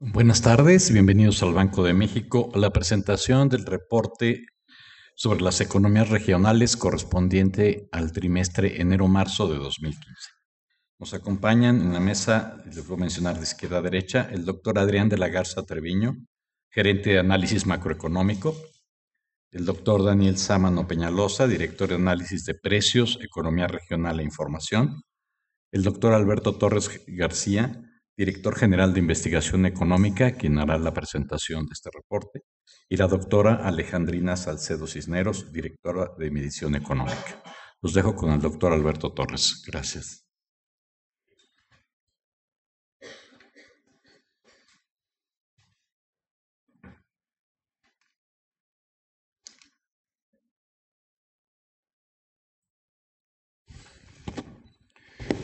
Buenas tardes, bienvenidos al Banco de México, a la presentación del reporte sobre las economías regionales correspondiente al trimestre enero-marzo de 2015. Nos acompañan en la mesa, les voy a mencionar de izquierda a derecha, el doctor Adrián de la Garza Treviño, gerente de análisis macroeconómico, el doctor Daniel Sámano Peñalosa, director de análisis de precios, economía regional e información, el doctor Alberto Torres García, director general de investigación económica, quien hará la presentación de este reporte, y la doctora Alejandrina Salcedo Cisneros, directora de medición económica. Los dejo con el doctor Alberto Torres. Gracias.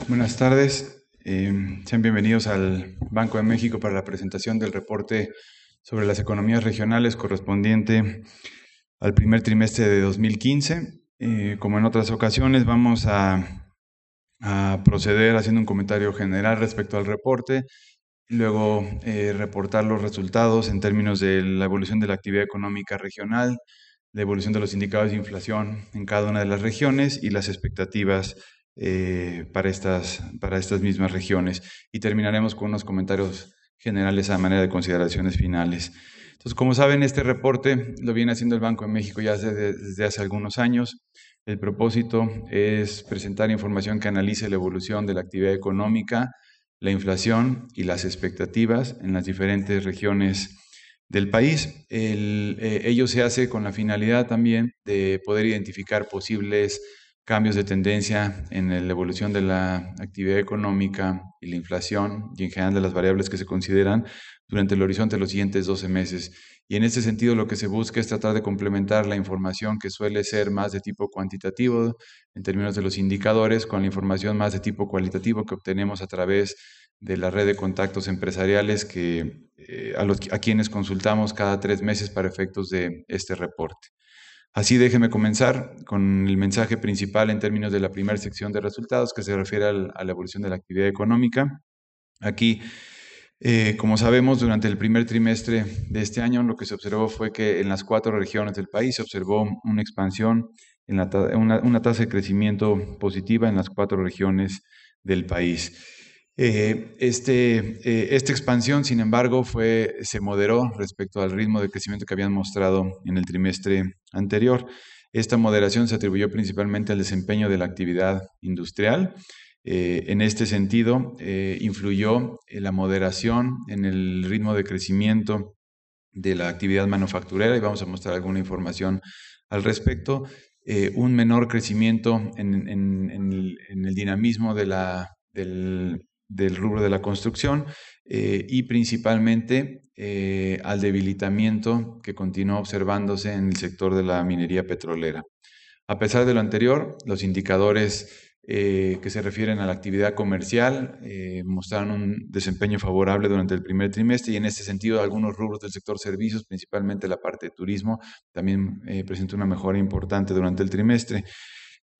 Buenas tardes. Em, sean bienvenidos al Banco de México para la presentación del reporte sobre las economías regionales correspondiente al primer trimestre de 2015. Eh, como en otras ocasiones, vamos a, proceder haciendo un comentario general respecto al reporte, luego eh, reportar los resultados en términos de la evolución de la actividad económica regional, la evolución de los indicadores de inflación en cada una de las regiones y las expectativas eh, para, estas, para estas mismas regiones. Y terminaremos con unos comentarios generales a manera de consideraciones finales. Entonces, como saben, este reporte lo viene haciendo el Banco de México ya desde, hace algunos años. El propósito es presentar información que analice la evolución de la actividad económica, la inflación y las expectativas en las diferentes regiones del país. El, eh, ello se hace con la finalidad también de poder identificar posibles cambios de tendencia en la evolución de la actividad económica y la inflación y en general de las variables que se consideran durante el horizonte de los siguientes 12 meses. Y en este sentido lo que se busca es tratar de complementar la información que suele ser más de tipo cuantitativo en términos de los indicadores con la información más de tipo cualitativo que obtenemos a través de la red de contactos empresariales eh, a quienes consultamos cada tres meses para efectos de este reporte. Así déjeme comenzar con el mensaje principal en términos de la primera sección de resultados que se refiere a la evolución de la actividad económica. Aquí, eh, como sabemos, durante el primer trimestre de este año lo que se observó fue que en las cuatro regiones del país se observó una expansión, una tasa de crecimiento positiva en las cuatro regiones del país. Eh, este, eh, esta expansión, sin embargo, fue, se moderó respecto al ritmo de crecimiento que habían mostrado en el trimestre anterior. Esta moderación se atribuyó principalmente al desempeño de la actividad industrial. Eh, en este sentido, influyó la moderación en el ritmo de crecimiento de la actividad manufacturera y vamos a mostrar alguna información al respecto. un menor crecimiento en, el, en el dinamismo de la del, del rubro de la construcción eh, y principalmente eh, al debilitamiento que continúa observándose en el sector de la minería petrolera. A pesar de lo anterior, los indicadores eh, que se refieren a la actividad comercial mostraron un desempeño favorable durante el primer trimestre y en este sentido algunos rubros del sector servicios, principalmente la parte de turismo, también presentó una mejora importante durante el trimestre.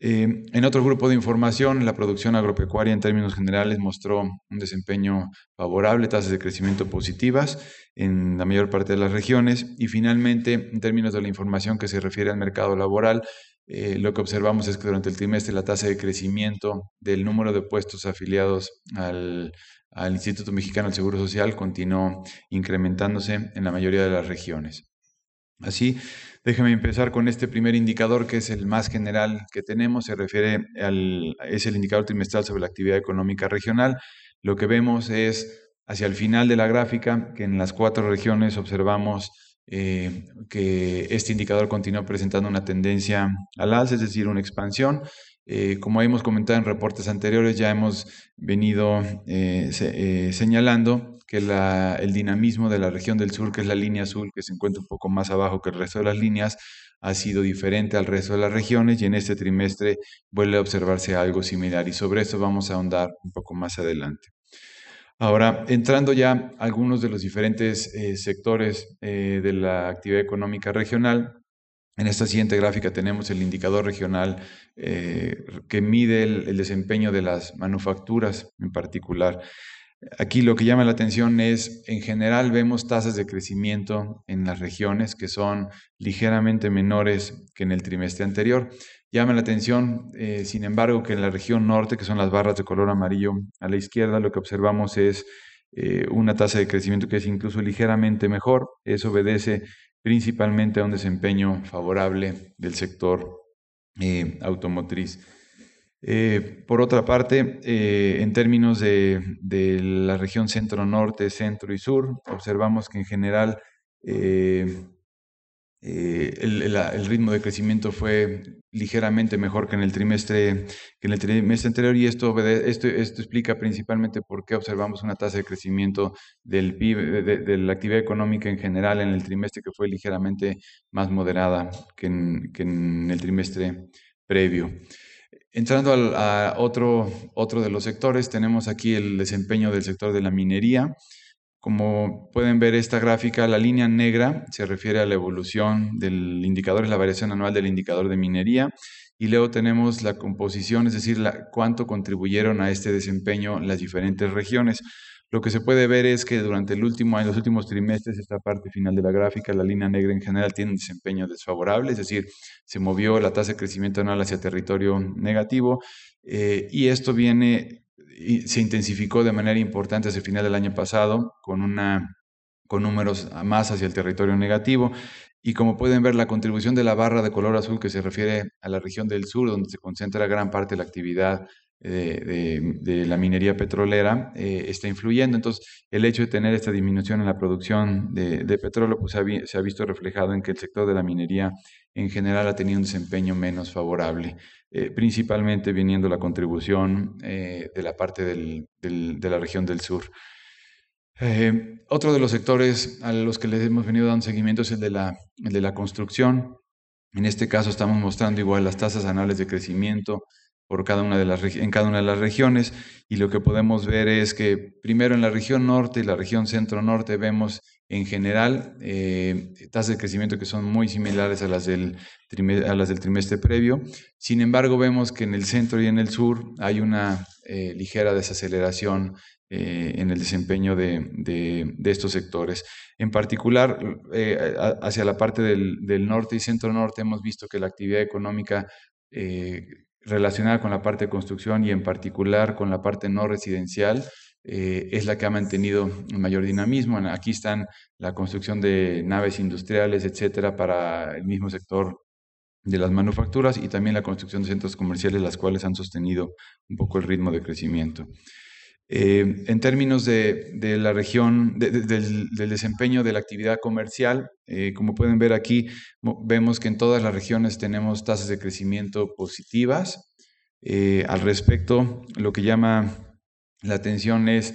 Eh, en otro grupo de información, la producción agropecuaria en términos generales mostró un desempeño favorable, tasas de crecimiento positivas en la mayor parte de las regiones y finalmente, en términos de la información que se refiere al mercado laboral, eh, lo que observamos es que durante el trimestre la tasa de crecimiento del número de puestos afiliados al, al Instituto Mexicano del Seguro Social continuó incrementándose en la mayoría de las regiones. Así, Déjeme empezar con este primer indicador que es el más general que tenemos, se refiere al, es el indicador trimestral sobre la actividad económica regional. Lo que vemos es hacia el final de la gráfica que en las cuatro regiones observamos eh, que este indicador continúa presentando una tendencia al alza, es decir, una expansión. Eh, como hemos comentado en reportes anteriores, ya hemos venido eh, señalando el dinamismo de la región del sur, que es la línea azul, que se encuentra un poco más abajo que el resto de las líneas, ha sido diferente al resto de las regiones y en este trimestre vuelve a observarse algo similar. Y sobre eso vamos a ahondar un poco más adelante. Ahora, entrando ya a algunos de los diferentes eh, sectores eh, de la actividad económica regional, en esta siguiente gráfica tenemos el indicador regional eh, que mide el, desempeño de las manufacturas en particular. Aquí lo que llama la atención es, en general vemos tasas de crecimiento en las regiones que son ligeramente menores que en el trimestre anterior. Llama la atención, eh, sin embargo, que en la región norte, que son las barras de color amarillo a la izquierda, lo que observamos es eh, una tasa de crecimiento que es incluso ligeramente mejor. Eso obedece principalmente a un desempeño favorable del sector eh, automotriz. Eh, por otra parte, eh, en términos de, la región centro-norte, centro y sur, observamos que en general eh, el, ritmo de crecimiento fue ligeramente mejor que en el trimestre, que en el trimestre anterior y esto, esto, explica principalmente por qué observamos una tasa de crecimiento del PIB, de, la actividad económica en general en el trimestre que fue ligeramente más moderada que en el trimestre previo. Entrando a otro, de los sectores, tenemos aquí el desempeño del sector de la minería. Como pueden ver esta gráfica, la línea negra se refiere a la evolución del indicador, es la variación anual del indicador de minería. Y luego tenemos la composición, es decir, cuánto contribuyeron a este desempeño las diferentes regiones. Lo que se puede ver es que durante el último año, los últimos trimestres, esta parte final de la gráfica, la línea negra en general tiene un desempeño desfavorable, es decir, se movió la tasa de crecimiento anual hacia territorio negativo eh, y esto viene se intensificó de manera importante hacia el final del año pasado con una con números más hacia el territorio negativo y como pueden ver, la contribución de la barra de color azul que se refiere a la región del sur, donde se concentra gran parte de la actividad de, la minería petrolera eh, está influyendo. Entonces, el hecho de tener esta disminución en la producción de, petróleo pues, se ha visto reflejado en que el sector de la minería en general ha tenido un desempeño menos favorable, eh, principalmente viniendo la contribución eh, de la parte del, de la región del sur. otro de los sectores a los que les hemos venido dando seguimiento es el de la, el de la construcción. En este caso estamos mostrando igual las tasas anuales de crecimiento por cada una de las en cada una de las regiones y lo que podemos ver es que primero en la región norte y la región centro-norte vemos en general eh, tasas de crecimiento que son muy similares a las, del a las del trimestre previo. Sin embargo, vemos que en el centro y en el sur hay una eh, ligera desaceleración eh, en el desempeño de, estos sectores. En particular, hacia la parte del, norte y centro-norte hemos visto que la actividad económica relacionada con la parte de construcción y en particular con la parte no residencial, eh, es la que ha mantenido mayor dinamismo. Aquí están la construcción de naves industriales, etcétera, para el mismo sector de las manufacturas y también la construcción de centros comerciales, las cuales han sostenido un poco el ritmo de crecimiento. Eh, en términos de, la región, del, desempeño de la actividad comercial, eh, como pueden ver aquí, vemos que en todas las regiones tenemos tasas de crecimiento positivas. Eh, al respecto, lo que llama la atención es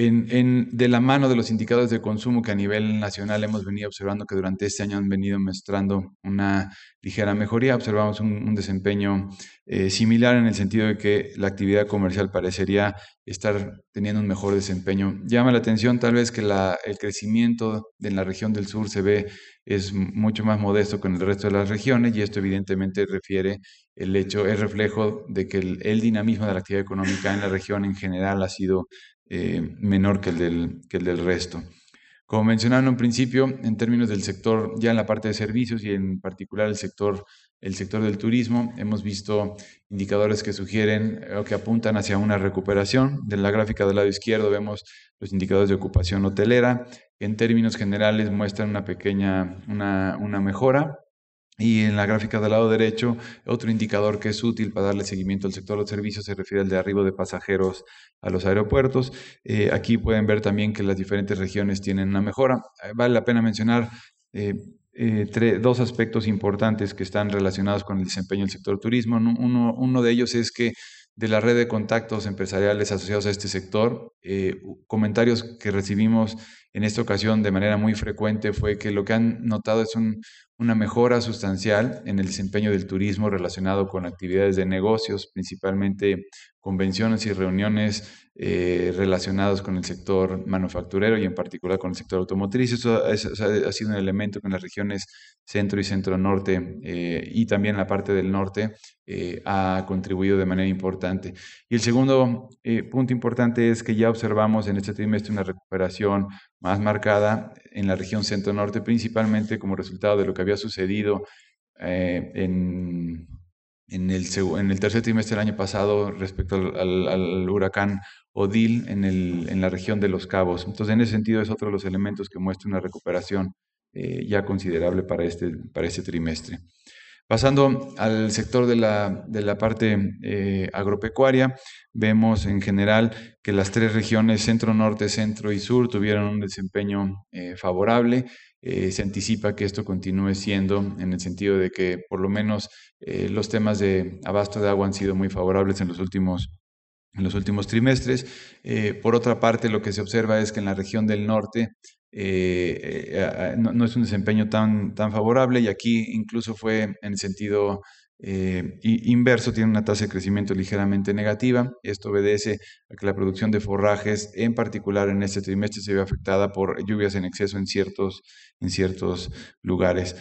en, de la mano de los indicadores de consumo que a nivel nacional hemos venido observando que durante este año han venido mostrando una ligera mejoría, observamos un, desempeño eh, similar en el sentido de que la actividad comercial parecería estar teniendo un mejor desempeño. Llama la atención tal vez que el crecimiento en la región del sur se ve es mucho más modesto que en el resto de las regiones y esto evidentemente refiere el hecho, es reflejo de que el dinamismo de la actividad económica en la región en general ha sido eh, menor que el, del, que el del resto. Como mencionaba en un principio, en términos del sector, ya en la parte de servicios y en particular el sector, el sector del turismo, hemos visto indicadores que sugieren o que apuntan hacia una recuperación. De la gráfica del lado izquierdo vemos los indicadores de ocupación hotelera, que en términos generales muestran una pequeña, una mejora, y en la gráfica del lado derecho, otro indicador que es útil para darle seguimiento al sector de los servicios se refiere al de arribo de pasajeros a los aeropuertos. Eh, aquí pueden ver también que las diferentes regiones tienen una mejora. Eh, vale la pena mencionar eh, dos aspectos importantes que están relacionados con el desempeño del sector turismo. uno de ellos es que de la red de contactos empresariales asociados a este sector, comentarios que recibimos en esta ocasión de manera muy frecuente fue que lo que han notado es una mejora sustancial en el desempeño del turismo relacionado con actividades de negocios, principalmente convenciones y reuniones eh, relacionadas con el sector manufacturero y en particular con el sector automotriz. Eso, ha sido un elemento que en las regiones centro y centro-norte eh, y también la parte del norte eh, ha contribuido de manera importante. Y el segundo punto importante es que ya observamos en este trimestre una recuperación más marcada en la región centro-norte, principalmente como resultado de lo que había sucedido eh, en, el, tercer trimestre del año pasado respecto al, huracán Odil en, la región de Los Cabos. Entonces, en ese sentido, es otro de los elementos que muestra una recuperación eh, ya considerable para este, este trimestre. Pasando al sector de la, parte eh, agropecuaria, vemos en general que las tres regiones centro, norte, centro y sur tuvieron un desempeño eh, favorable. Eh, se anticipa que esto continúe siendo en el sentido de que por lo menos los temas de abasto de agua han sido muy favorables en los últimos en los últimos trimestres. Eh, por otra parte, lo que se observa es que en la región del norte eh, eh, no, es un desempeño tan, favorable y aquí incluso fue en sentido inverso, tiene una tasa de crecimiento ligeramente negativa. Esto obedece a que la producción de forrajes, en particular en este trimestre, se ve afectada por lluvias en exceso en ciertos lugares.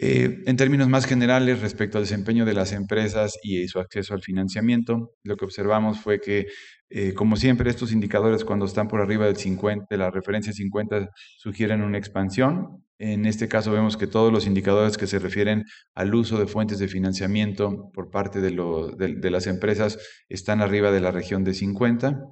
Eh, en términos más generales, respecto al desempeño de las empresas y su acceso al financiamiento, lo que observamos fue que, eh, como siempre, estos indicadores cuando están por arriba del de la referencia 50, sugieren una expansión. En este caso vemos que todos los indicadores que se refieren al uso de fuentes de financiamiento por parte de, de las empresas están arriba de la región de 50.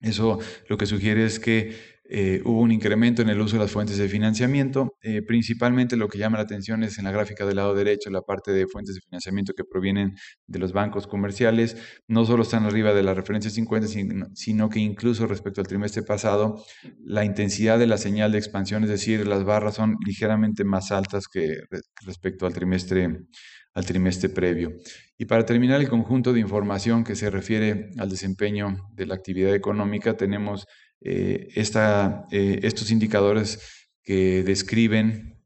Eso lo que sugiere es que eh, hubo un incremento en el uso de las fuentes de financiamiento. Eh, principalmente lo que llama la atención es en la gráfica del lado derecho, la parte de fuentes de financiamiento que provienen de los bancos comerciales. No solo están arriba de la referencia 50, sino, sino que incluso respecto al trimestre pasado, la intensidad de la señal de expansión, es decir, las barras son ligeramente más altas que respecto al trimestre al trimestre previo. Y para terminar el conjunto de información que se refiere al desempeño de la actividad económica, tenemos eh, eh, estos indicadores que describen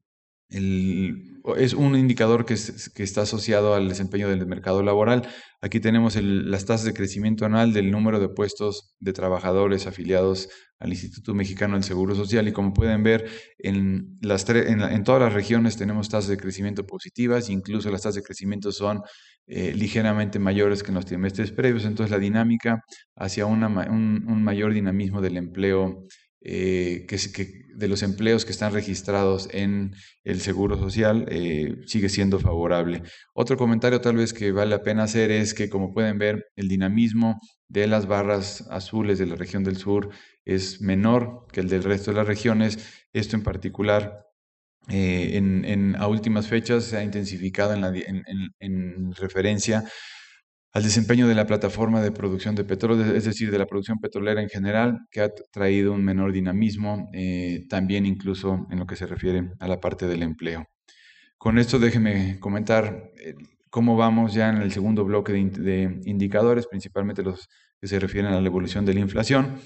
el, es un indicador que, está asociado al desempeño del mercado laboral. Aquí tenemos las tasas de crecimiento anual del número de puestos de trabajadores afiliados al Instituto Mexicano del Seguro Social y como pueden ver, en, en todas las regiones tenemos tasas de crecimiento positivas, incluso las tasas de crecimiento son eh, ligeramente mayores que en los trimestres previos. Entonces, la dinámica hacia un, mayor dinamismo del empleo, eh, que, de los empleos que están registrados en el Seguro Social, eh, sigue siendo favorable. Otro comentario tal vez que vale la pena hacer es que, como pueden ver, el dinamismo de las barras azules de la región del sur es menor que el del resto de las regiones. Esto en particular eh, a últimas fechas se ha intensificado en, referencia al desempeño de la plataforma de producción de petróleo, es decir, de la producción petrolera en general, que ha traído un menor dinamismo, eh, también incluso en lo que se refiere a la parte del empleo. Con esto déjeme comentar eh, cómo vamos ya en el segundo bloque de indicadores, principalmente los que se refieren a la evolución de la inflación.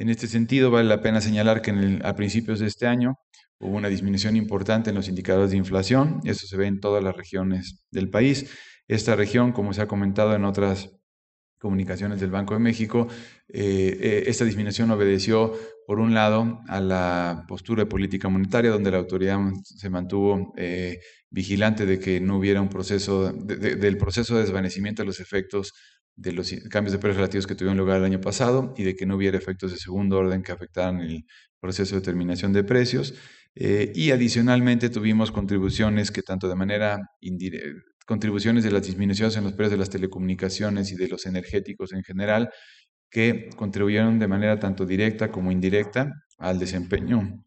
En este sentido, vale la pena señalar que a principios de este año hubo una disminución importante en los indicadores de inflación. Eso se ve en todas las regiones del país. Esta región, como se ha comentado en otras comunicaciones del Banco de México, eh, eh, esta disminución obedeció, por un lado, a la postura de política monetaria, donde la autoridad se mantuvo eh, vigilante de que no hubiera un proceso, del proceso de desvanecimiento de los efectos de los cambios de precios relativos que tuvieron lugar el año pasado y de que no hubiera efectos de segundo orden que afectaran el proceso de terminación de precios. Eh, y adicionalmente tuvimos contribuciones que tanto de manera indirecta, contribuciones de las disminuciones en los precios de las telecomunicaciones y de los energéticos en general, que contribuyeron de manera tanto directa como indirecta al desempeño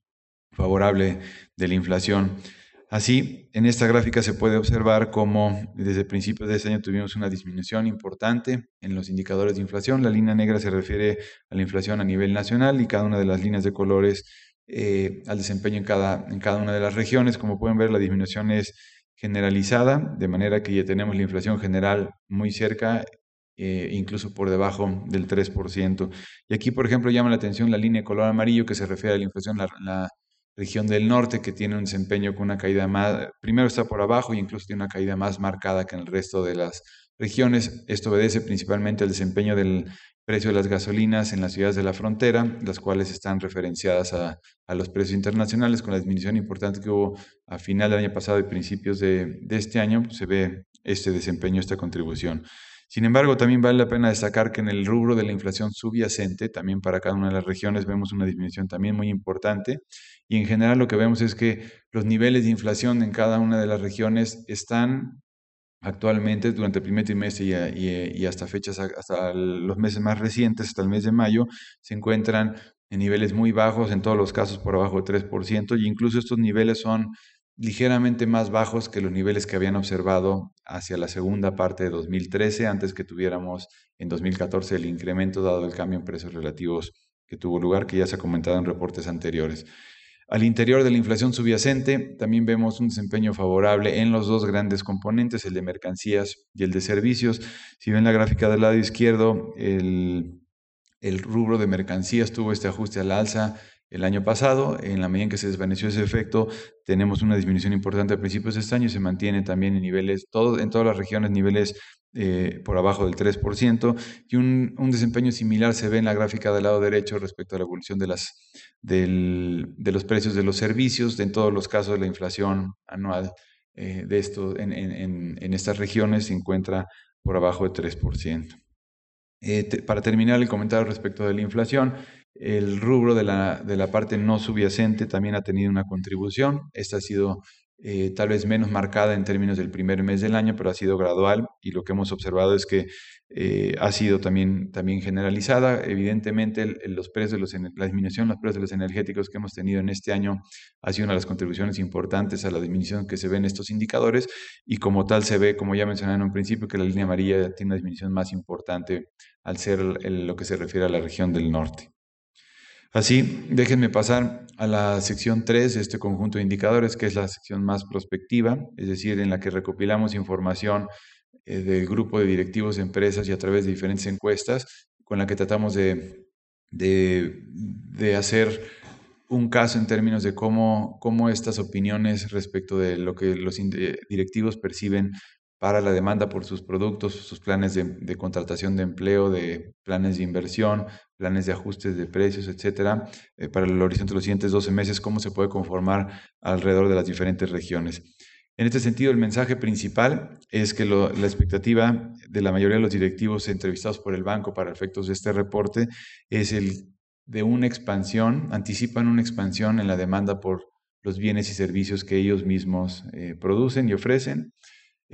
favorable de la inflación. Así, en esta gráfica se puede observar cómo desde principios de este año tuvimos una disminución importante en los indicadores de inflación. La línea negra se refiere a la inflación a nivel nacional y cada una de las líneas de colores eh, al desempeño en cada, una de las regiones. Como pueden ver, la disminución es generalizada, de manera que ya tenemos la inflación general muy cerca eh, incluso por debajo del 3%. Y aquí, por ejemplo, llama la atención la línea de color amarillo que se refiere a la inflación, la, región del norte que tiene un desempeño con una caída más, primero está por abajo y incluso tiene una caída más marcada que en el resto de las regiones. Esto obedece principalmente al desempeño del precio de las gasolinas en las ciudades de la frontera, las cuales están referenciadas a, los precios internacionales. Con la disminución importante que hubo a final del año pasado y principios de este año, pues, se ve este desempeño, esta contribución. Sin embargo, también vale la pena destacar que en el rubro de la inflación subyacente, también para cada una de las regiones vemos una disminución también muy importante y en general lo que vemos es que los niveles de inflación en cada una de las regiones están actualmente durante el primer trimestre y, hasta fechas, hasta los meses más recientes, hasta el mes de mayo, se encuentran en niveles muy bajos, en todos los casos por abajo del 3%, y incluso estos niveles son ligeramente más bajos que los niveles que habían observado hacia la segunda parte de 2013, antes que tuviéramos en 2014 el incremento dado el cambio en precios relativos que tuvo lugar, que ya se ha comentado en reportes anteriores. Al interior de la inflación subyacente, también vemos un desempeño favorable en los dos grandes componentes, el de mercancías y el de servicios. Si ven la gráfica del lado izquierdo, el, rubro de mercancías tuvo este ajuste la alza el año pasado. En la medida en que se desvaneció ese efecto, tenemos una disminución importante a principios de este año y se mantiene también en niveles, en todas las regiones, niveles eh, por abajo del 3% y un, desempeño similar se ve en la gráfica del lado derecho respecto a la evolución de, las, de los precios de los servicios, en todos los casos la inflación anual eh, de en, estas regiones se encuentra por abajo del 3%. Eh, para terminar el comentario respecto de la inflación, el rubro de la, de la parte no subyacente también ha tenido una contribución. Esta ha sido eh, tal vez menos marcada en términos del primer mes del año, pero ha sido gradual y lo que hemos observado es que eh, ha sido también, también generalizada. Evidentemente, los precios la disminución de los precios de los energéticos que hemos tenido en este año ha sido una de las contribuciones importantes a la disminución que se ve en estos indicadores y como tal se ve, como ya mencioné en un principio, que la línea amarilla tiene una disminución más importante al ser lo que se refiere a la región del norte. Así, déjenme pasar a la sección 3 de este conjunto de indicadores, que es la sección más prospectiva, es decir, en la que recopilamos información eh, del grupo de directivos de empresas y a través de diferentes encuestas con la que tratamos de, de, de hacer un caso en términos de cómo, cómo estas opiniones respecto de lo que los directivos perciben para la demanda por sus productos, sus planes de, contratación de empleo, de planes de inversión, planes de ajustes de precios, etcétera, eh, para el horizonte de los siguientes 12 meses, cómo se puede conformar alrededor de las diferentes regiones. En este sentido, el mensaje principal es que la expectativa de la mayoría de los directivos entrevistados por el banco para efectos de este reporte es el de una expansión, anticipan una expansión en la demanda por los bienes y servicios que ellos mismos eh, producen y ofrecen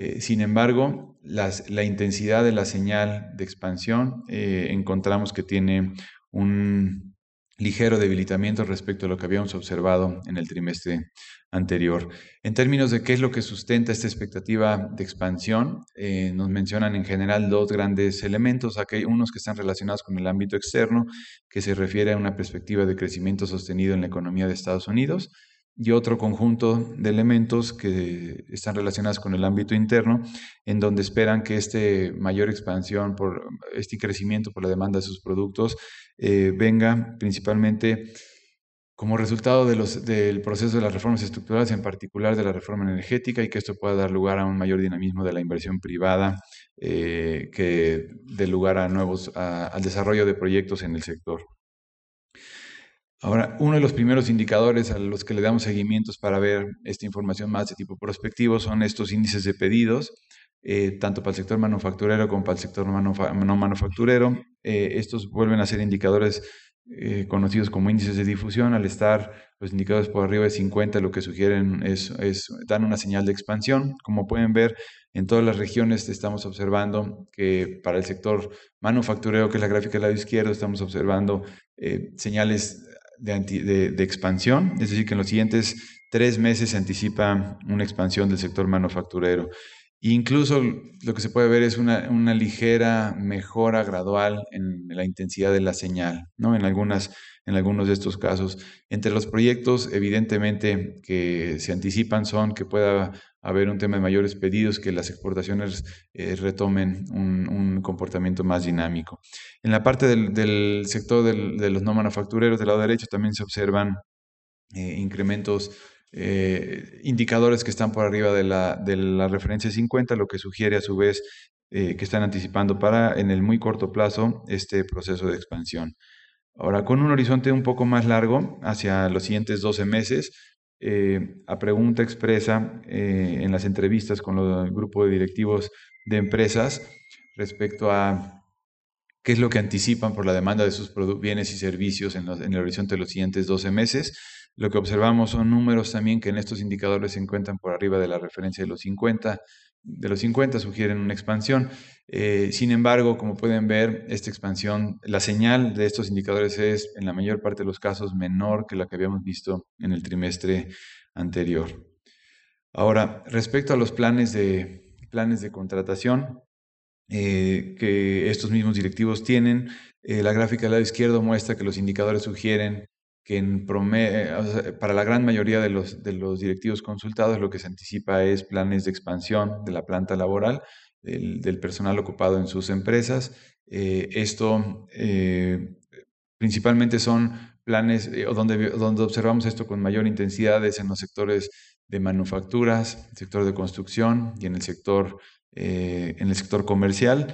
eh, sin embargo, la intensidad de la señal de expansión eh, encontramos que tiene un ligero debilitamiento respecto a lo que habíamos observado en el trimestre anterior. En términos de qué es lo que sustenta esta expectativa de expansión, eh, nos mencionan en general dos grandes elementos, unos que están relacionados con el ámbito externo, que se refiere a una perspectiva de crecimiento sostenido en la economía de Estados Unidos, y otro conjunto de elementos que están relacionados con el ámbito interno, en donde esperan que este mayor expansión, por este crecimiento por la demanda de sus productos, eh, venga principalmente como resultado de los, del proceso de las reformas estructurales, en particular de la reforma energética, y que esto pueda dar lugar a un mayor dinamismo de la inversión privada eh, que dé lugar a nuevos, al desarrollo de proyectos en el sector. Ahora, uno de los primeros indicadores a los que le damos seguimientos para ver esta información más de tipo prospectivo son estos índices de pedidos, eh, tanto para el sector manufacturero como para el sector no manufacturero. Eh, estos vuelven a ser indicadores eh, conocidos como índices de difusión. Al estar los pues, indicadores por arriba de 50, lo que sugieren es, es dan una señal de expansión. Como pueden ver, en todas las regiones estamos observando que para el sector manufacturero, que es la gráfica del lado izquierdo, estamos observando señales de, expansión, es decir, que en los siguientes tres meses se anticipa una expansión del sector manufacturero. incluso lo que se puede ver es una, una, ligera mejora gradual en la intensidad de la señal, ¿no? En, algunas, en algunos de estos casos. Entre los proyectos, evidentemente, que se anticipan son que pueda haber un tema de mayores pedidos, que las exportaciones eh, retomen un, comportamiento más dinámico. En la parte del, sector de los no manufactureros del lado derecho también se observan eh, incrementos eh, indicadores que están por arriba de la, referencia 50, lo que sugiere a su vez que están anticipando para en el muy corto plazo este proceso de expansión. Ahora, con un horizonte un poco más largo, hacia los siguientes 12 meses, eh, a pregunta expresa eh, en las entrevistas con los, el grupo de directivos de empresas respecto a qué es lo que anticipan por la demanda de sus bienes y servicios en, los, en el horizonte de los siguientes 12 meses. Lo que observamos son números también que en estos indicadores se encuentran por arriba de la referencia de los 50, de los 50 sugieren una expansión. Eh, sin embargo, como pueden ver, esta expansión, la señal de estos indicadores es en la mayor parte de los casos menor que la que habíamos visto en el trimestre anterior. Ahora, respecto a los planes de, planes de contratación eh, que estos mismos directivos tienen, eh, la gráfica al lado izquierdo muestra que los indicadores sugieren que eh, para la gran mayoría de los, directivos consultados lo que se anticipa es planes de expansión de la planta laboral, del, personal ocupado en sus empresas. Eh, esto eh, principalmente son planes donde, observamos esto con mayor intensidad es en los sectores de manufacturas, sector de construcción y en el sector, comercial.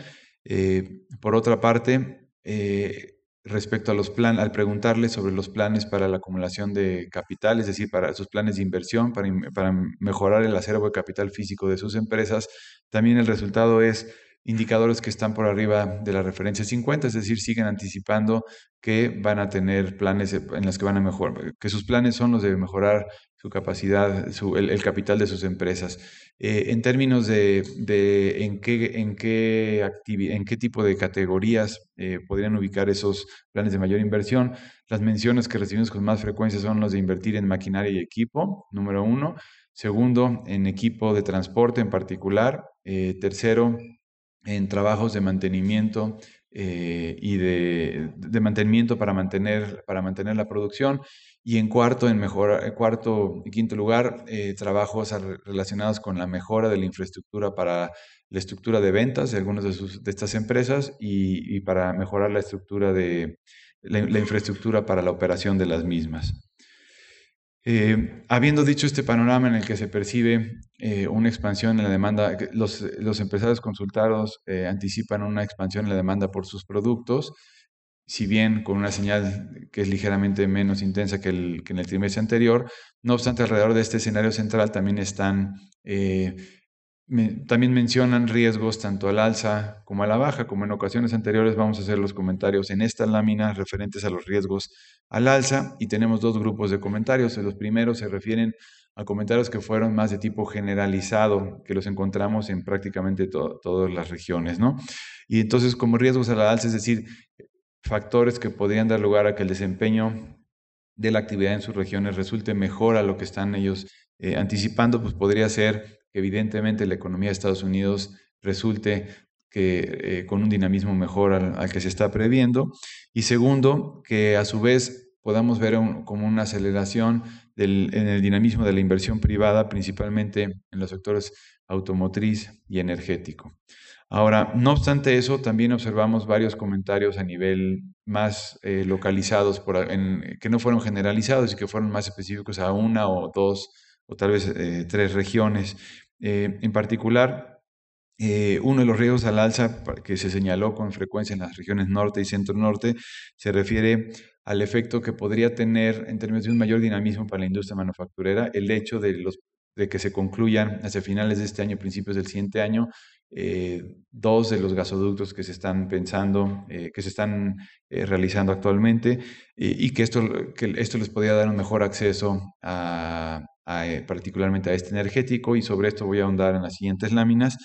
por otra parte, respecto a los planes, al preguntarle sobre los planes para la acumulación de capital, es decir, para sus planes de inversión, para, mejorar el acervo de capital físico de sus empresas, también el resultado es indicadores que están por arriba de la referencia 50, es decir, siguen anticipando que van a tener planes en los que van a mejorar, que sus planes son los de mejorar su capacidad, el, capital de sus empresas. Eh, en términos de, en, qué, en, qué en qué tipo de categorías eh, podrían ubicar esos planes de mayor inversión, las menciones que recibimos con más frecuencia son las de invertir en maquinaria y equipo, número uno. Segundo, en equipo de transporte en particular. Eh, tercero, en trabajos de mantenimiento eh, y de, mantenimiento para mantener, la producción. Y en cuarto, en cuarto y quinto lugar, eh, trabajos relacionados con la mejora de la infraestructura para la estructura de ventas de algunas de, sus, de estas empresas y, para mejorar la estructura de la infraestructura para la operación de las mismas. Eh, habiendo dicho este panorama en el que se percibe eh, una expansión en la demanda, los, empresarios consultados eh, anticipan una expansión en la demanda por sus productos, si bien con una señal que es ligeramente menos intensa que, el, que en el trimestre anterior, no obstante alrededor de este escenario central también están también mencionan riesgos tanto al alza como a la baja, como en ocasiones anteriores vamos a hacer los comentarios en esta lámina referentes a los riesgos al alza y tenemos dos grupos de comentarios. Los primeros se refieren a comentarios que fueron más de tipo generalizado, que los encontramos en prácticamente todas las regiones, ¿no? Y entonces como riesgos al alza, es decir, factores que podrían dar lugar a que el desempeño de la actividad en sus regiones resulte mejor a lo que están ellos eh, anticipando, pues podría ser que evidentemente la economía de Estados Unidos resulte que, eh, con un dinamismo mejor al, que se está previendo. Y segundo, que a su vez podamos ver como una aceleración en el dinamismo de la inversión privada, principalmente en los sectores automotriz y energético. Ahora, no obstante eso, también observamos varios comentarios a nivel más eh, localizados, por, que no fueron generalizados y que fueron más específicos a una o dos o tal vez eh, tres regiones. Eh, en particular, eh, uno de los riesgos al alza que se señaló con frecuencia en las regiones norte y centro-norte se refiere al efecto que podría tener en términos de un mayor dinamismo para la industria manufacturera el hecho de, los, de que se concluyan hacia finales de este año, principios del siguiente año, eh, dos de los gasoductos que se están pensando, que se están realizando actualmente, y que esto, que esto les podría dar un mejor acceso a, eh, particularmente a este energético, y sobre esto voy a ahondar en las siguientes láminas.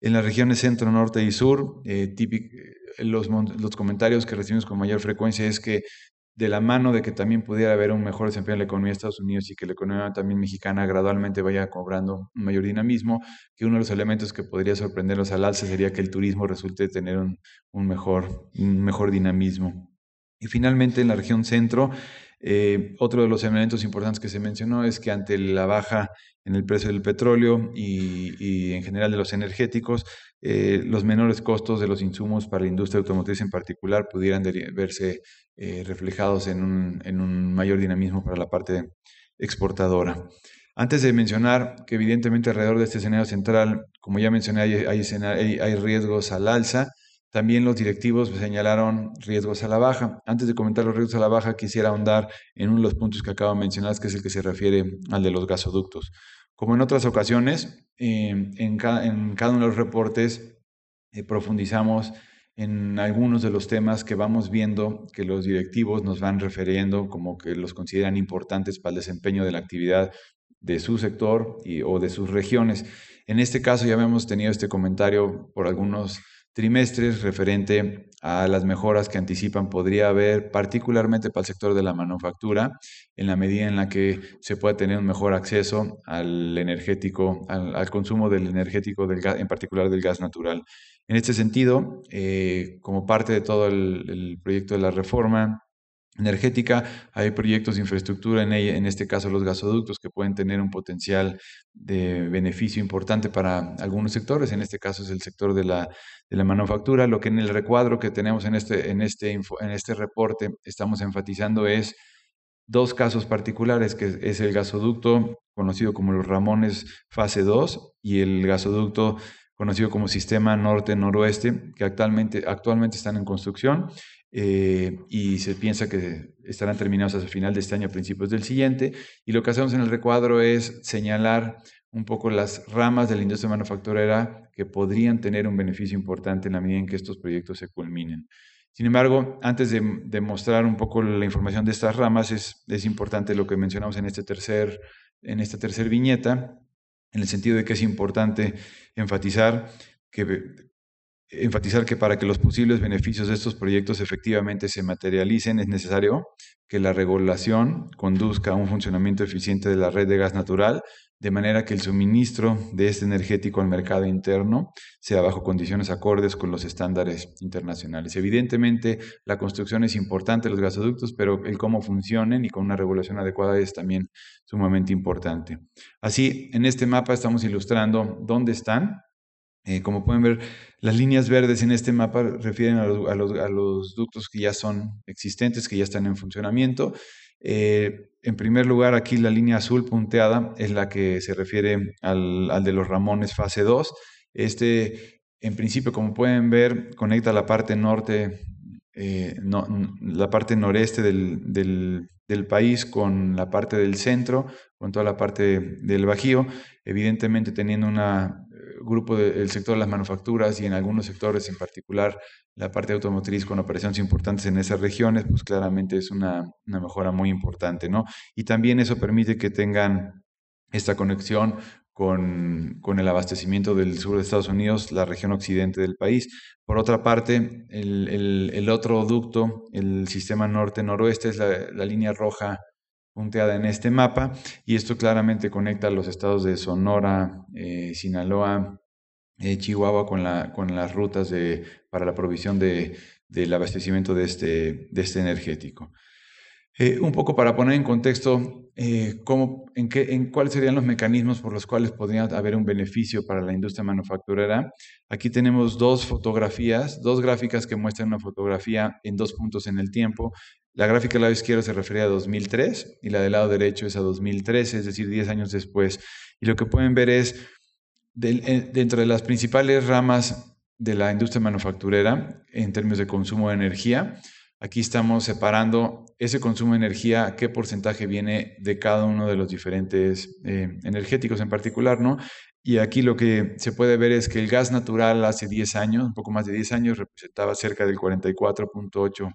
En las regiones centro, norte y sur, eh, típico, eh, los, los, comentarios que recibimos con mayor frecuencia es que de la mano de que también pudiera haber un mejor desempeño en la economía de Estados Unidos y que la economía también mexicana gradualmente vaya cobrando un mayor dinamismo, que uno de los elementos que podría sorprenderlos al alza sería que el turismo resulte tener un, un mejor, un mejor dinamismo. Y finalmente en la región centro, eh, otro de los elementos importantes que se mencionó es que ante la baja en el precio del petróleo y, en general de los energéticos, eh, los menores costos de los insumos para la industria automotriz en particular pudieran verse eh, reflejados en un, mayor dinamismo para la parte exportadora. Antes de mencionar que evidentemente alrededor de este escenario central, como ya mencioné, hay riesgos al alza, también los directivos señalaron riesgos a la baja. Antes de comentar los riesgos a la baja, quisiera ahondar en uno de los puntos que acabo de mencionar, que es el que se refiere al de los gasoductos. Como en otras ocasiones, em, en, cada uno de los reportes eh, profundizamos en algunos de los temas que vamos viendo que los directivos nos van refiriendo como que los consideran importantes para el desempeño de la actividad de su sector o de sus regiones. En este caso ya habíamos tenido este comentario por algunos trimestres referente a las mejoras que anticipan podría haber, particularmente para el sector de la manufactura, en la medida en la que se pueda tener un mejor acceso al energético, al, consumo del energético, del gas, en particular del gas natural. En este sentido, eh, como parte de todo el proyecto de la reforma, energética, hay proyectos de infraestructura en, en este caso los gasoductos, que pueden tener un potencial de beneficio importante para algunos sectores, en este caso es el sector de la, de la manufactura. Lo que en el recuadro que tenemos en este, en, este en este reporte estamos enfatizando es dos casos particulares, que es el gasoducto conocido como los Ramones Fase 2 y el gasoducto conocido como Sistema Norte-Noroeste, que actualmente, actualmente están en construcción. Eh, y se piensa que estarán terminados hasta final de este año, a principios del siguiente. Y lo que hacemos en el recuadro es señalar un poco las ramas de la industria manufacturera que podrían tener un beneficio importante en la medida en que estos proyectos se culminen. Sin embargo, antes de, mostrar un poco la información de estas ramas, es, es importante lo que mencionamos en, este tercer, en esta tercera viñeta, en el sentido de que es importante enfatizar que enfatizar que para que los posibles beneficios de estos proyectos efectivamente se materialicen es necesario que la regulación conduzca a un funcionamiento eficiente de la red de gas natural, de manera que el suministro de este energético al mercado interno sea bajo condiciones acordes con los estándares internacionales. Evidentemente, la construcción es importante, los gasoductos, pero el cómo funcionen y con una regulación adecuada es también sumamente importante. Así, en este mapa estamos ilustrando dónde están eh, como pueden ver, las líneas verdes en este mapa refieren a los, ductos que ya son existentes, que ya están en funcionamiento. Eh, en primer lugar, aquí la línea azul punteada es la que se refiere al, de los Ramones fase 2. Este, en principio, como pueden ver, conecta la parte norte, eh, la parte noreste del, país con la parte del centro, con toda la parte del Bajío, evidentemente teniendo una grupo del sector de las manufacturas y en algunos sectores, en particular la parte automotriz, con operaciones importantes en esas regiones, pues claramente es una, mejora muy importante, ¿no? Y también eso permite que tengan esta conexión con, el abastecimiento del sur de Estados Unidos, la región occidente del país. Por otra parte, el, otro ducto, el sistema norte-noroeste, es la, línea roja punteada en este mapa y esto claramente conecta los estados de Sonora, eh, Sinaloa, eh, Chihuahua con, la, con las rutas de, para la provisión del abastecimiento de este, este energético. Eh, un poco para poner en contexto cómo, en, qué, en cuáles serían los mecanismos por los cuales podría haber un beneficio para la industria manufacturera. Aquí tenemos dos fotografías, dos gráficas que muestran una fotografía en dos puntos en el tiempo la gráfica del lado izquierdo se refiere a 2003 y la del lado derecho es a 2013, es decir, 10 años después. Y lo que pueden ver es, eh, dentro de las principales ramas de la industria manufacturera en términos de consumo de energía, aquí estamos separando ese consumo de energía, qué porcentaje viene de cada uno de los diferentes eh, energéticos en particular, ¿no? Y aquí lo que se puede ver es que el gas natural hace 10 años, un poco más de 10 años, representaba cerca del 44.8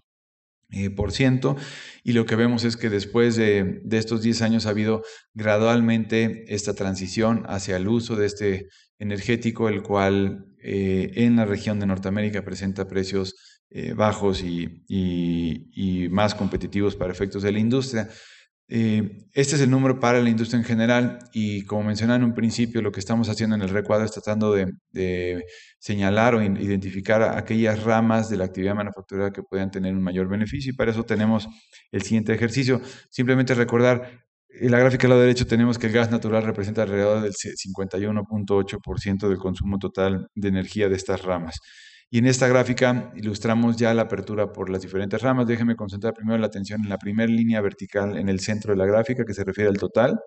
eh, por ciento, y lo que vemos es que después de, estos 10 años ha habido gradualmente esta transición hacia el uso de este energético, el cual eh, en la región de Norteamérica presenta precios eh, bajos y, y, más competitivos para efectos de la industria. Eh, este es el número para la industria en general y como mencionaba en un principio, lo que estamos haciendo en el recuadro es tratando de, señalar o identificar aquellas ramas de la actividad manufacturera que puedan tener un mayor beneficio y para eso tenemos el siguiente ejercicio. Simplemente recordar, en la gráfica al la derecha tenemos que el gas natural representa alrededor del 51.8% del consumo total de energía de estas ramas. Y en esta gráfica ilustramos ya la apertura por las diferentes ramas. Déjenme concentrar primero la atención en la primera línea vertical en el centro de la gráfica que se refiere al total.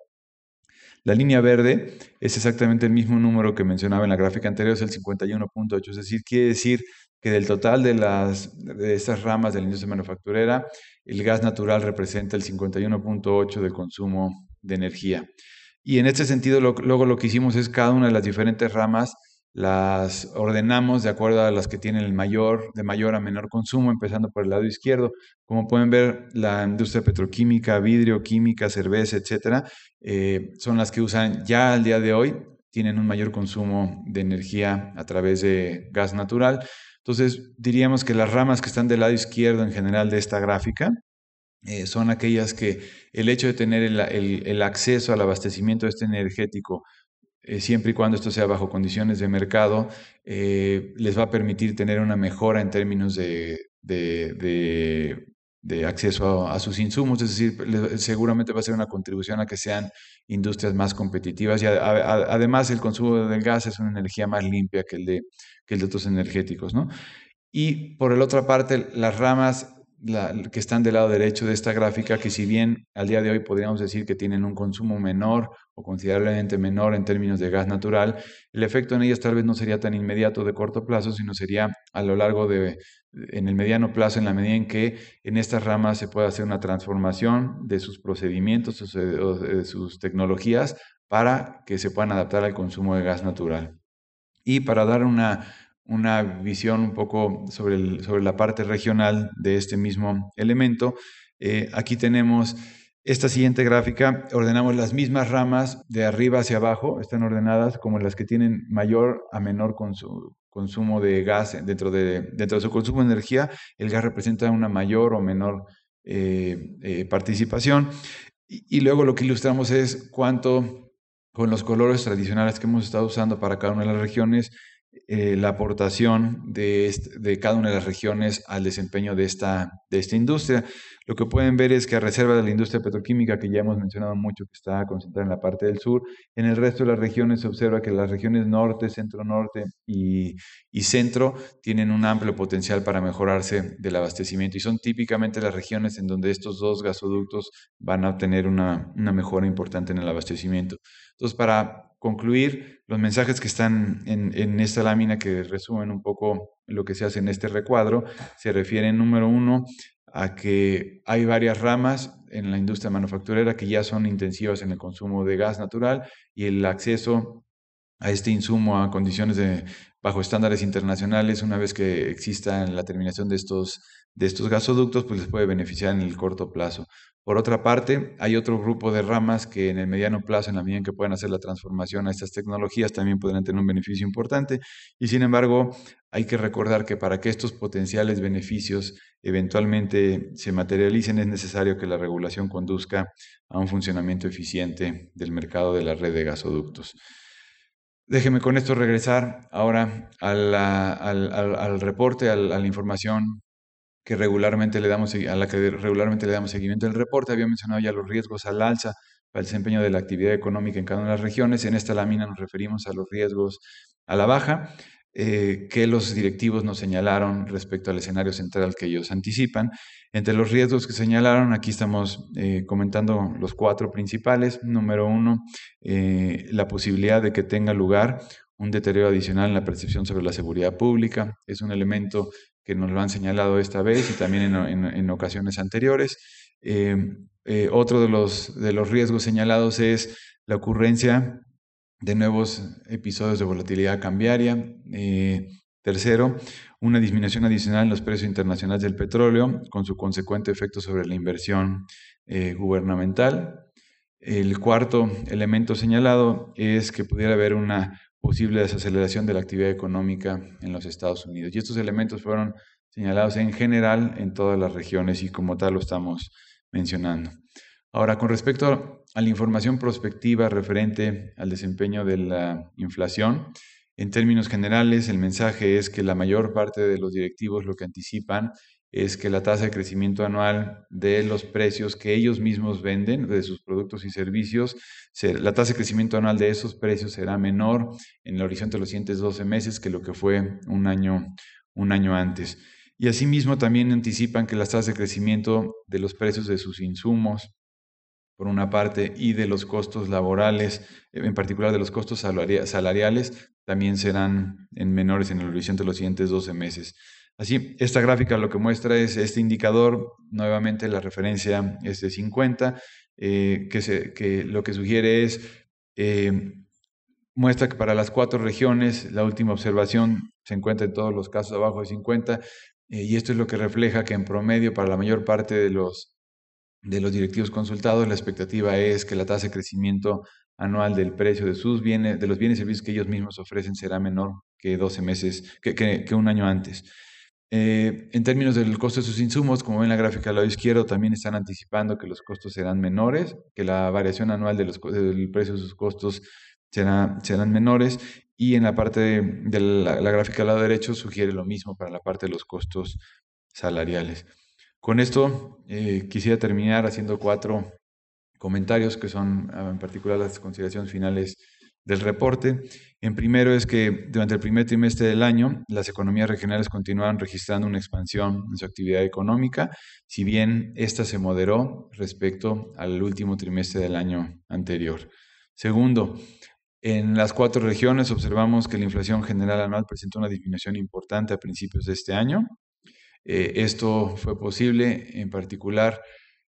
La línea verde es exactamente el mismo número que mencionaba en la gráfica anterior, es el 51.8, es decir, quiere decir que del total de, las, de estas ramas del la industria manufacturera, el gas natural representa el 51.8 del consumo de energía. Y en este sentido, luego lo que hicimos es cada una de las diferentes ramas las ordenamos de acuerdo a las que tienen el mayor, de mayor a menor consumo, empezando por el lado izquierdo. Como pueden ver, la industria petroquímica, vidrio, química, cerveza, etcétera, eh, son las que usan ya al día de hoy, tienen un mayor consumo de energía a través de gas natural. Entonces, diríamos que las ramas que están del lado izquierdo en general de esta gráfica eh, son aquellas que el hecho de tener el, el acceso al abastecimiento de este energético eh, siempre y cuando esto sea bajo condiciones de mercado, eh, les va a permitir tener una mejora en términos de, acceso a, sus insumos, es decir, seguramente va a ser una contribución a que sean industrias más competitivas y además el consumo del gas es una energía más limpia que el de, que el de otros energéticos, ¿no? Y por la otra parte, las ramas que están del lado derecho de esta gráfica, que si bien al día de hoy podríamos decir que tienen un consumo menor considerablemente menor en términos de gas natural, el efecto en ellas tal vez no sería tan inmediato de corto plazo, sino sería a lo largo de, en el mediano plazo, en la medida en que en estas ramas se pueda hacer una transformación de sus procedimientos, de sus tecnologías, para que se puedan adaptar al consumo de gas natural. Y para dar una, una visión un poco sobre, sobre la parte regional de este mismo elemento, eh, aquí tenemos esta siguiente gráfica ordenamos las mismas ramas de arriba hacia abajo, están ordenadas como las que tienen mayor a menor consumo de gas dentro de, dentro de su consumo de energía. El gas representa una mayor o menor eh, eh, participación. y luego lo que ilustramos es cuánto con los colores tradicionales que hemos estado usando para cada una de las regiones, eh, la aportación de, cada una de las regiones al desempeño de esta, industria. Lo que pueden ver es que a reserva de la industria petroquímica, que ya hemos mencionado mucho, que está concentrada en la parte del sur, en el resto de las regiones se observa que las regiones norte, centro-norte y, centro tienen un amplio potencial para mejorarse del abastecimiento y son típicamente las regiones en donde estos dos gasoductos van a obtener una, una mejora importante en el abastecimiento. Entonces, para concluir los mensajes que están en, esta lámina que resumen un poco lo que se hace en este recuadro, se refieren, número uno, a que hay varias ramas en la industria manufacturera que ya son intensivas en el consumo de gas natural y el acceso a este insumo a condiciones de bajo estándares internacionales una vez que exista la terminación de estos de estos gasoductos, pues les puede beneficiar en el corto plazo. Por otra parte, hay otro grupo de ramas que en el mediano plazo, en la medida en que puedan hacer la transformación a estas tecnologías, también podrán tener un beneficio importante. Y sin embargo, hay que recordar que para que estos potenciales beneficios eventualmente se materialicen, es necesario que la regulación conduzca a un funcionamiento eficiente del mercado de la red de gasoductos. Déjeme con esto regresar ahora al, reporte, a la información que regularmente le damos, a la que regularmente le damos seguimiento. El reporte había mencionado ya los riesgos al alza para el desempeño de la actividad económica en cada una de las regiones. En esta lámina nos referimos a los riesgos a la baja. Eh, que los directivos nos señalaron respecto al escenario central que ellos anticipan. Entre los riesgos que señalaron, aquí estamos eh, comentando los cuatro principales. Número uno, eh, la posibilidad de que tenga lugar un deterioro adicional en la percepción sobre la seguridad pública. Es un elemento que nos lo han señalado esta vez y también en, ocasiones anteriores. Eh, eh, otro de los, de los riesgos señalados es la ocurrencia de nuevos episodios de volatilidad cambiaria. Eh, tercero, una disminución adicional en los precios internacionales del petróleo con su consecuente efecto sobre la inversión gubernamental. El cuarto elemento señalado es que pudiera haber una posible desaceleración de la actividad económica en los Estados Unidos. Y estos elementos fueron señalados en general en todas las regiones y como tal lo estamos mencionando. Ahora, con respecto a la información prospectiva referente al desempeño de la inflación, en términos generales, el mensaje es que la mayor parte de los directivos lo que anticipan es que la tasa de crecimiento anual de los precios que ellos mismos venden, de sus productos y servicios, la tasa de crecimiento anual de esos precios será menor en el horizonte de los siguientes 12 meses que lo que fue un año, un año antes. Y asimismo también anticipan que las tasas de crecimiento de los precios de sus insumos, por una parte, y de los costos laborales, en particular de los costos salariales, también serán en menores en el horizonte de los siguientes 12 meses. Así, esta gráfica lo que muestra es este indicador, nuevamente la referencia es de 50, eh, que, se, que, lo que sugiere es, eh, muestra que para las cuatro regiones, la última observación se encuentra en todos los casos abajo de 50, eh, y esto es lo que refleja que en promedio para la mayor parte de los, de los directivos consultados, la expectativa es que la tasa de crecimiento anual del precio de sus bienes, de los bienes y servicios que ellos mismos ofrecen será menor que 12 meses, que un año antes. Eh, en términos del costo de sus insumos, como ven en la gráfica al lado izquierdo, también están anticipando que los costos serán menores, que la variación anual del precio de sus costos será, serán menores. Y en la parte de, la, gráfica al lado derecho sugiere lo mismo para la parte de los costos salariales. Con esto eh, quisiera terminar haciendo cuatro comentarios que son ah, en particular las consideraciones finales del reporte. En primero es que durante el primer trimestre del año, las economías regionales continuaron registrando una expansión en su actividad económica, si bien esta se moderó respecto al último trimestre del año anterior. Segundo, en las cuatro regiones observamos que la inflación general anual presentó una disminución importante a principios de este año. Eh, esto fue posible en particular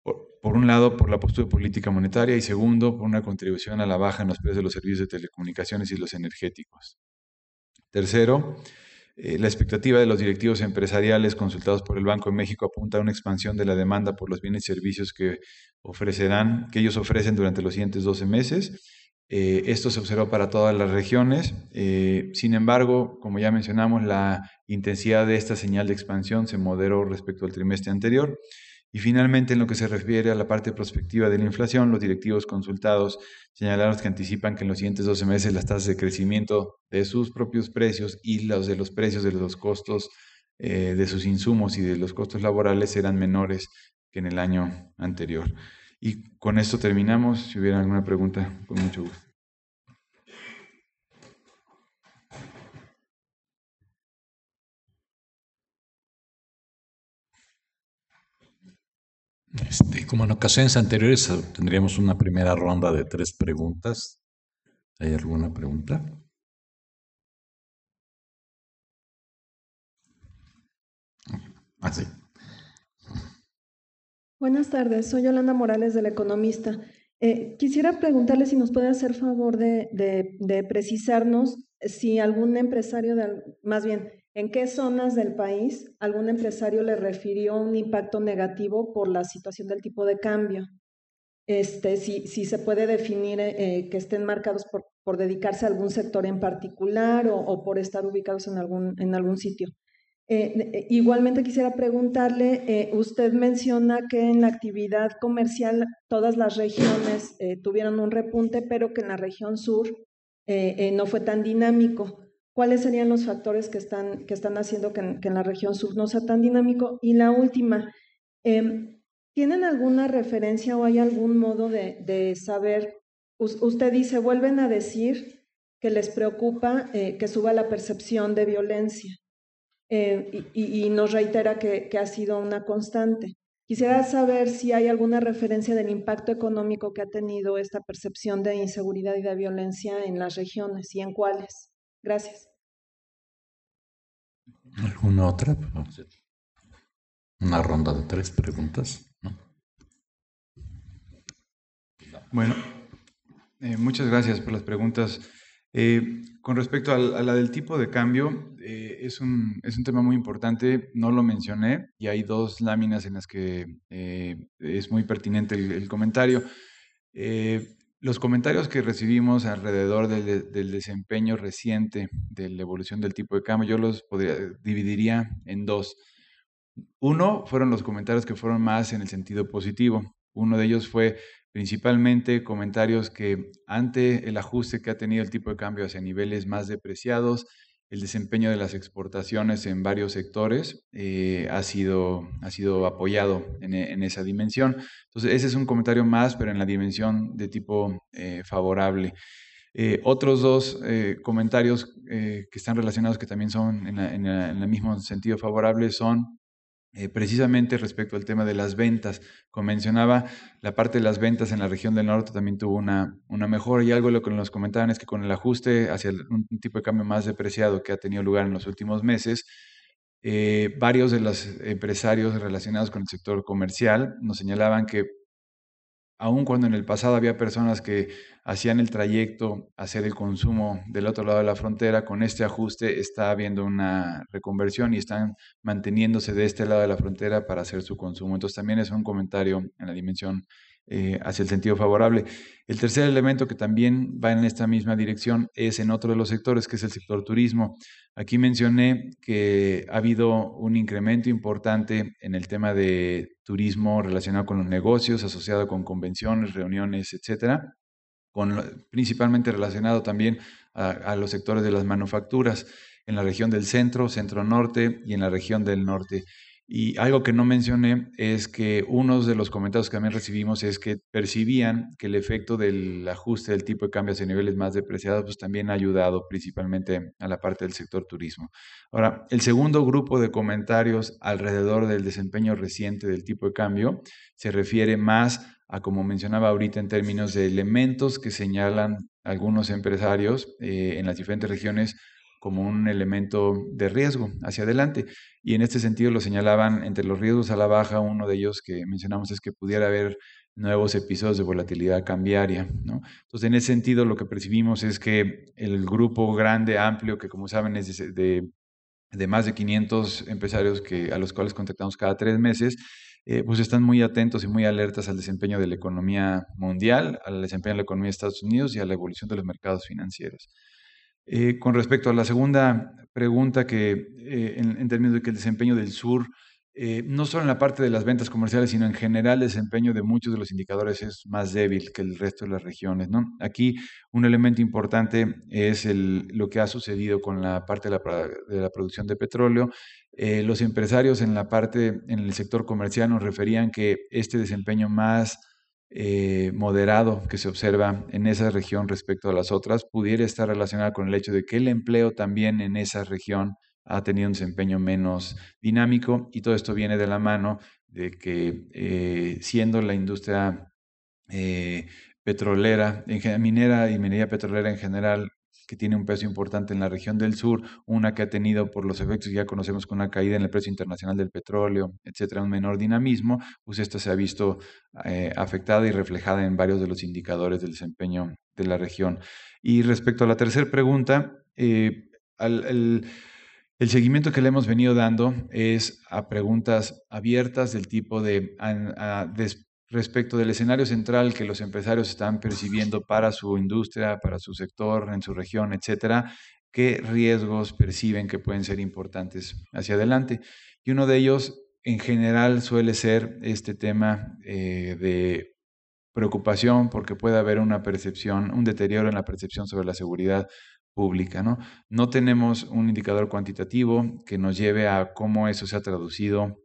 por, un lado, por la postura política monetaria y segundo, por una contribución a la baja en los precios de los servicios de telecomunicaciones y los energéticos. Tercero, eh, la expectativa de los directivos empresariales consultados por el Banco de México apunta a una expansión de la demanda por los bienes y servicios que ofrecerán, que ellos ofrecen durante los siguientes 12 meses. Eh, esto se observó para todas las regiones. Eh, sin embargo, como ya mencionamos, la intensidad de esta señal de expansión se moderó respecto al trimestre anterior. Y finalmente, en lo que se refiere a la parte prospectiva de la inflación, los directivos consultados señalaron que anticipan que en los siguientes 12 meses las tasas de crecimiento de sus propios precios y los de los precios de los costos eh, de sus insumos y de los costos laborales serán menores que en el año anterior. Y con esto terminamos. Si hubiera alguna pregunta, con mucho gusto. Este, como en ocasiones anteriores, eh, tendríamos una primera ronda de tres preguntas. ¿Hay alguna pregunta? Así. Ah, Buenas tardes, soy Yolanda Morales del Economista. Eh, quisiera preguntarle si nos puede hacer favor de, de precisarnos si algún empresario, de, más bien, ¿En qué zonas del país algún empresario le refirió un impacto negativo por la situación del tipo de cambio? Este, si, si se puede definir eh, eh, que estén marcados por, por, dedicarse a algún sector en particular o, por estar ubicados en algún, en algún sitio. Eh, igualmente quisiera preguntarle, usted menciona que en la actividad comercial todas las regiones tuvieron un repunte, pero que en la región sur no fue tan dinámico cuáles serían los factores que están, que están haciendo que en, la región sur no sea tan dinámico. Y la última, em, ¿tienen alguna referencia o hay algún modo de, saber? usted dice, vuelven a decir que les preocupa eh, que suba la percepción de violencia eh, y, nos reitera que, que ha sido una constante. Quisiera saber si hay alguna referencia del impacto económico que ha tenido esta percepción de inseguridad y de violencia en las regiones y en cuáles. Gracias. ¿Alguna otra? Pues Una ronda de tres preguntas. Bueno, eh, muchas gracias por las preguntas. Eh, con respecto a, la del tipo de cambio, eh, es, un, es, un, tema muy importante, no lo mencioné y hay dos láminas en las que es muy pertinente el, comentario. Los comentarios que recibimos alrededor del, desempeño reciente de la evolución del tipo de cambio, yo los podría, eh, dividiría en dos. Uno fueron los comentarios que fueron más en el sentido positivo. Uno de ellos fue principalmente comentarios que ante el ajuste que ha tenido el tipo de cambio hacia niveles más depreciados el desempeño de las exportaciones en varios sectores eh, ha, sido, ha sido apoyado e, en, esa dimensión. Entonces, ese es un comentario más, pero en la dimensión de tipo eh, favorable. Eh, otros dos comentarios que están relacionados, que también son en, el mismo sentido favorable, son eh, precisamente respecto al tema de las ventas. Como mencionaba, la parte de las ventas en la región del norte también tuvo una, una mejora y algo lo que nos comentaban es que con el ajuste hacia un tipo de cambio más depreciado que ha tenido lugar en los últimos meses, eh, varios de los empresarios relacionados con el sector comercial nos señalaban que aun cuando en el pasado había personas que hacían el trayecto hacer el consumo del otro lado de la frontera, con este ajuste está habiendo una reconversión y están manteniéndose de este lado de la frontera para hacer su consumo. Entonces también es un comentario en la dimensión eh, hacia el sentido favorable. El tercer elemento que también va en esta misma dirección es en otro de los sectores, que es el sector turismo. Aquí mencioné que ha habido un incremento importante en el tema de turismo relacionado con los negocios, asociado con convenciones, reuniones, etcétera, principalmente relacionado también a, a los sectores de las manufacturas en la región del centro, centro-norte y en la región del norte. Y algo que no mencioné es que uno de los comentarios que también recibimos es que percibían que el efecto del ajuste del tipo de cambios en niveles más depreciados pues también ha ayudado principalmente a la parte del sector turismo. Ahora, el segundo grupo de comentarios alrededor del desempeño reciente del tipo de cambio se refiere más a, como mencionaba ahorita, en términos de elementos que señalan algunos empresarios eh, en las diferentes regiones como un elemento de riesgo hacia adelante. Y en este sentido lo señalaban entre los riesgos a la baja, uno de ellos que mencionamos es que pudiera haber nuevos episodios de volatilidad cambiaria. ¿no? Entonces, en ese sentido, lo que percibimos es que el grupo grande, amplio, que como saben es de, de, más de 500 empresarios que, a los cuales contactamos cada tres meses, eh, pues están muy atentos y muy alertas al desempeño de la economía mundial, al desempeño de la economía de Estados Unidos y a la evolución de los mercados financieros. Eh, con respecto a la segunda pregunta, que eh, en, términos de que el desempeño del sur, eh, no solo en la parte de las ventas comerciales, sino en general el desempeño de muchos de los indicadores es más débil que el resto de las regiones. ¿no? Aquí un elemento importante es el, lo que ha sucedido con la parte de la, producción de petróleo. los empresarios en la parte, en el sector comercial nos referían que este desempeño más eh, moderado que se observa en esa región respecto a las otras pudiera estar relacionada con el hecho de que el empleo también en esa región ha tenido un desempeño menos dinámico y todo esto viene de la mano de que eh, siendo la industria eh, petrolera, minera y minería petrolera en general que tiene un peso importante en la región del sur, una que ha tenido por los efectos que ya conocemos con una caída en el precio internacional del petróleo, etcétera, un menor dinamismo, pues esta se ha visto eh, afectada y reflejada en varios de los indicadores del desempeño de la región. Y respecto a la tercera pregunta, eh, el, seguimiento que le hemos venido dando es a preguntas abiertas del tipo de, respecto del escenario central que los empresarios están percibiendo para su industria, para su sector, en su región, etcétera, qué riesgos perciben que pueden ser importantes hacia adelante. Y uno de ellos, en general, suele ser este tema eh, de preocupación porque puede haber una percepción, un deterioro en la percepción sobre la seguridad pública. ¿no? no tenemos un indicador cuantitativo que nos lleve a cómo eso se ha traducido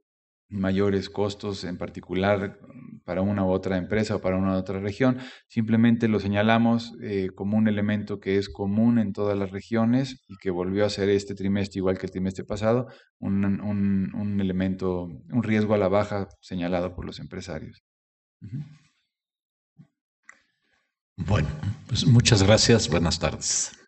mayores costos en particular para una u otra empresa o para una u otra región. Simplemente lo señalamos eh, como un elemento que es común en todas las regiones y que volvió a ser este trimestre, igual que el trimestre pasado, un, elemento, un riesgo a la baja señalado por los empresarios. Bueno, pues muchas gracias. Buenas tardes.